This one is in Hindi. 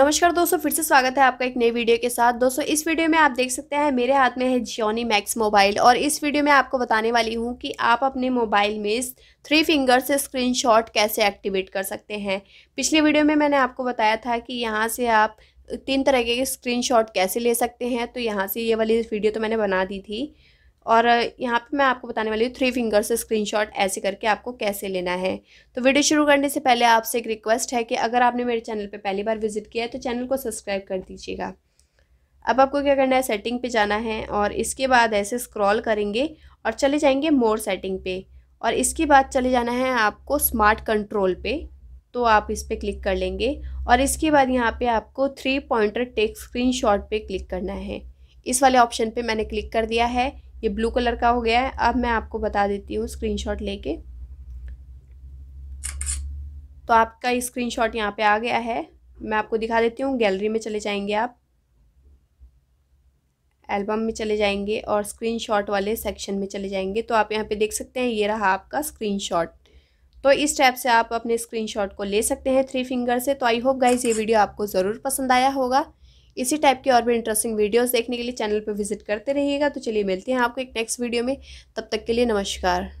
नमस्कार दोस्तों फिर से स्वागत है आपका एक नई वीडियो के साथ दोस्तों इस वीडियो में आप देख सकते हैं मेरे हाथ में है जियोनी मैक्स मोबाइल और इस वीडियो में आपको बताने वाली हूँ कि आप अपने मोबाइल में थ्री फिंगर से स्क्रीनशॉट कैसे एक्टिवेट कर सकते हैं पिछले वीडियो में मैंने आपको बताया था कि यहाँ से आप तीन तरह के स्क्रीन कैसे ले सकते हैं तो यहाँ से ये वाली वीडियो तो मैंने बना दी थी और यहाँ पे मैं आपको बताने वाली हूँ थ्री फिंगर से स्क्रीनशॉट ऐसे करके आपको कैसे लेना है तो वीडियो शुरू करने से पहले आपसे एक रिक्वेस्ट है कि अगर आपने मेरे चैनल पे पहली बार विजिट किया है तो चैनल को सब्सक्राइब कर दीजिएगा अब आपको क्या करना है सेटिंग पे जाना है और इसके बाद ऐसे स्क्रॉल करेंगे और चले जाएंगे मोर सेटिंग पे और इसके बाद चले जाना है आपको स्मार्ट कंट्रोल पे तो आप इस पर क्लिक कर लेंगे और इसके बाद यहाँ पे आपको three pointer take screenshot पर क्लिक करना है इस वाले ऑप्शन पर मैंने क्लिक कर दिया है ये ब्लू कलर का हो गया है अब मैं आपको बता देती हूँ स्क्रीनशॉट लेके तो आपका स्क्रीनशॉट यहाँ पे आ गया है मैं आपको दिखा देती हूँ गैलरी में चले जाएंगे आप एल्बम में चले जाएंगे और स्क्रीनशॉट वाले सेक्शन में चले जाएंगे तो आप यहाँ पे देख सकते हैं ये रहा आपका शॉट तो इस टाइप से आप अपने स्क्रीनशॉट को ले सकते हैं थ्री फिंगर से तो आई होप गाइज ये वीडियो आपको ज़रूर पसंद आया होगा इसी टाइप की और भी इंटरेस्टिंग वीडियोस देखने के लिए चैनल पर विजिट करते रहिएगा तो चलिए मिलते हैं आपको एक नेक्स्ट वीडियो में तब तक के लिए नमस्कार